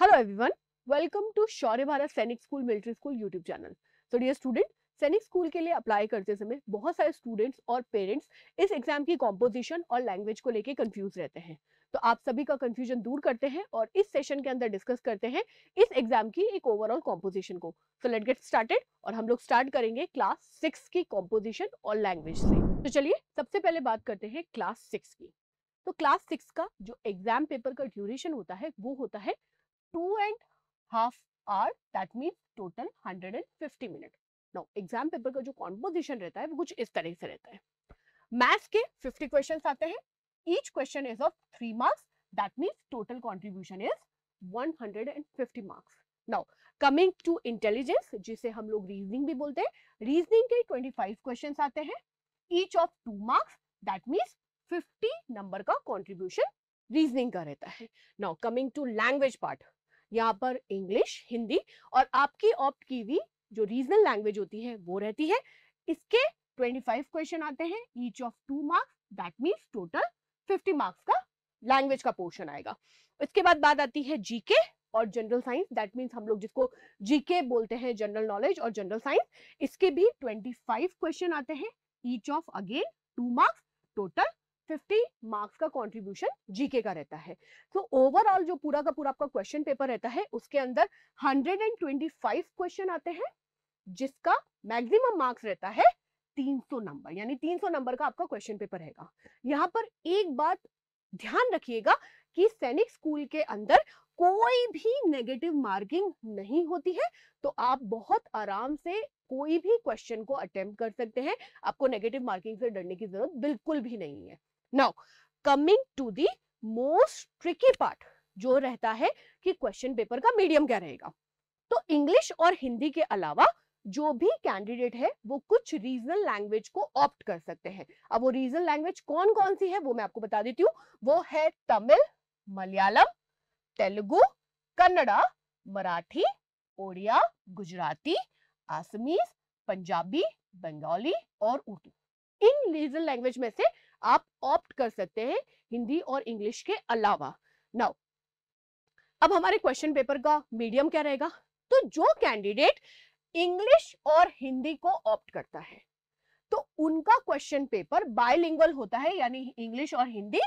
hello everyone welcome to Shaurya Bharat Sainik school military school YouTube channel so dear student Sainik school के लिए apply करते समय बहुत सारे स्टूडेंट्स और पेरेंट्स इस एग्जाम की कॉम्पोजिशन और लैंग्वेज को लेके कंफ्यूज रहते हैं तो आप सभी का कंफ्यूजन दूर करते हैं और इस सेशन के अंदर डिस्कस करते हैं इस एग्जाम की एक ओवरऑल कॉम्पोजिशन को सो लेट गेट स्टार्टेड और हम लोग स्टार्ट करेंगे क्लास सिक्स की कॉम्पोजिशन और लैंग्वेज से तो चलिए सबसे पहले बात करते हैं क्लास सिक्स की तो क्लास सिक्स का जो एग्जाम पेपर का ड्यूरेशन होता है वो होता है two and half hour that means total 150 minute now exam paper का जो कॉम्पोजिशन रहता है वो कुछ इस तरह से रहता है मैथ्स के 50 क्वेश्चंस आते हैं each question is of 3 marks that means total contribution is 150 marks now coming to intelligence जिसे हम लोग रीजनिंग भी बोलते हैं रीजनिंग के 25 क्वेश्चंस आते हैं each of 2 marks that means 50 number का कंट्रीब्यूशन रीजनिंग का रहता है now coming to language part यहाँ पर इंग्लिश हिंदी और आपकी ऑप्ट की भी जो रीजनल लैंग्वेज होती है वो रहती है इसके 25 क्वेश्चन आते हैं each of two marks that means total 50 marks का लैंग्वेज का पोर्शन आएगा इसके बाद बात आती है जीके और जनरल साइंस दैट मीन्स हम लोग जिसको जीके बोलते हैं जनरल नॉलेज और जनरल साइंस इसके भी ट्वेंटी क्वेश्चन आते हैं each of again two marks total fifty marks का कॉन्ट्रीब्यूशन जीके का रहता है तो so, ओवरऑल जो पूरा का पूरा आपका क्वेश्चन पेपर रहता है उसके अंदर 125 क्वेश्चन आते हैं जिसका मैक्सिमम मार्क्स रहता है 300 नंबर यानी 300 नंबर का आपका क्वेश्चन पेपर रहेगा यहाँ पर एक बात ध्यान रखिएगा कि सैनिक स्कूल के अंदर कोई भी नेगेटिव मार्किंग नहीं होती है तो आप बहुत आराम से कोई भी क्वेश्चन को अटेम्प्ट कर सकते हैं आपको नेगेटिव मार्किंग से डरने की जरूरत बिल्कुल भी नहीं है now coming to the most tricky part जो रहता है कि क्वेश्चन पेपर का मीडियम क्या रहेगा तो इंग्लिश और हिंदी के अलावा जो भी कैंडिडेट है वो कुछ रीजनल लैंग्वेज को ऑप्ट कर सकते हैं अब वो रीजनल लैंग्वेज कौन कौन सी है वो मैं आपको बता देती हूँ वो है तमिल मलयालम तेलुगु कन्नड़ा मराठी ओडिया गुजराती आसमीज पंजाबी बंगाली और उर्दू इन रीजनल लैंग्वेज में से आप ऑप्ट कर सकते हैं हिंदी और इंग्लिश के अलावा नाउ अब हमारे क्वेश्चन पेपर का मीडियम क्या रहेगा तो जो कैंडिडेट इंग्लिश और हिंदी को ऑप्ट करता है तो उनका क्वेश्चन पेपर बायलिंगुअल होता है यानी इंग्लिश और हिंदी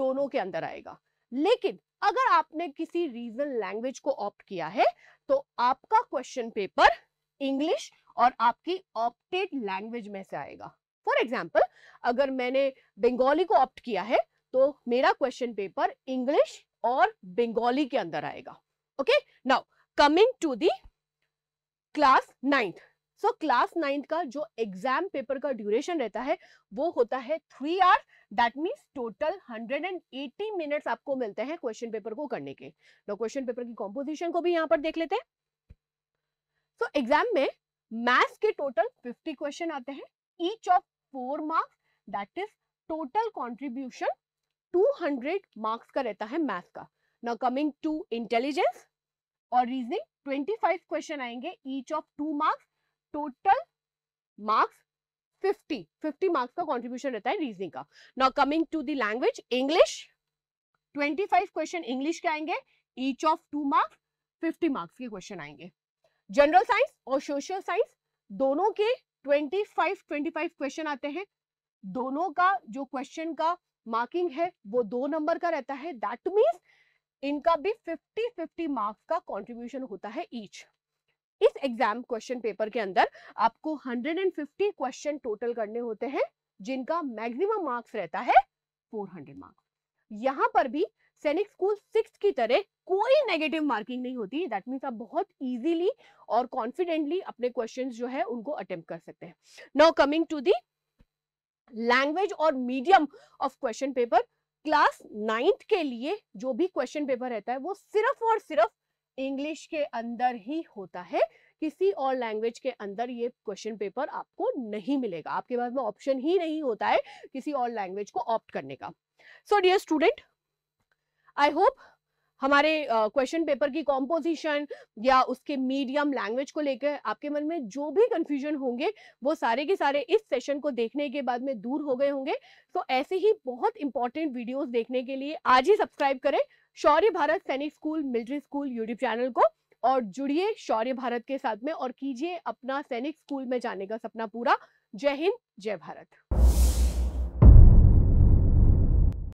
दोनों के अंदर आएगा लेकिन अगर आपने किसी रीजनल लैंग्वेज को ऑप्ट किया है तो आपका क्वेश्चन पेपर इंग्लिश और आपकी ऑप्टेड लैंग्वेज में से आएगा फॉर एग्जाम्पल अगर मैंने बंगाली को ऑप्ट किया है तो मेरा क्वेश्चन पेपर इंग्लिश और बंगाली के अंदर आएगा okay now coming to the class ninth so class ninth का जो एग्जाम पेपर का ड्यूरेशन रहता है वो होता है three hours that means total 180 minutes आपको मिलते हैं क्वेश्चन पेपर को करने के नो क्वेश्चन पेपर की कॉम्पोजिशन को भी यहाँ पर देख लेते हैं सो so, एग्जाम में मैथ्स के टोटल 50 क्वेश्चन आते हैं each of four marks that is total contribution two hundred marks का रहता है मैथ का नाउ कमिंग टू इंटेलिजेंस और रीजनिंग ट्वेंटी फाइव क्वेश्चन आएंगे each of two marks total marks 50 50 marks का कंट्रीब्यूशन रहता है रीजनिंग का now coming to the language English 25 question English के आएंगे each of two marks 50 marks के क्वेश्चन आएंगे जनरल साइंस और सोशल साइंस दोनों के twenty five twenty five question आते हैं दोनों का जो क्वेश्चन का मार्किंग है वो दो नंबर का रहता है दैट मीन्स इनका भी फिफ्टी फिफ्टी मार्क्स का कॉन्ट्रीब्यूशन होता है ईच इस एग्जाम क्वेश्चन पेपर के अंदर आपको 150 क्वेश्चन टोटल करने होते हैं जिनका मैक्सिमम मार्क्स रहता है 400 मार्क्स यहाँ पर भी सैनिक स्कूल सिक्स की तरह कोई नेगेटिव मार्किंग नहीं होती दैट मीन्स आप बहुत इजीली और कॉन्फिडेंटली अपने क्वेश्चन जो है उनको अटेम्प्ट कर सकते हैं now coming to the language और medium of question paper class ninth के लिए जो भी क्वेश्चन पेपर रहता है वो सिर्फ और सिर्फ इंग्लिश के अंदर ही होता है किसी और लैंग्वेज के अंदर ये क्वेश्चन पेपर आपको नहीं मिलेगा आपके पास में ऑप्शन ही नहीं होता है किसी और लैंग्वेज को ऑप्ट करने का so dear student I hope हमारे क्वेश्चन पेपर की कॉम्पोजिशन या उसके मीडियम लैंग्वेज को लेकर आपके मन में जो भी कंफ्यूजन होंगे वो सारे के सारे इस सेशन को देखने के बाद में दूर हो गए होंगे तो ऐसे ही बहुत इंपॉर्टेंट वीडियोस देखने के लिए आज ही सब्सक्राइब करें Shaurya Bharat Sainik school military school YouTube channel को और जुड़िए शौर्य भारत के साथ में और कीजिए अपना सैनिक स्कूल में जाने का सपना पूरा जय हिंद जय भारत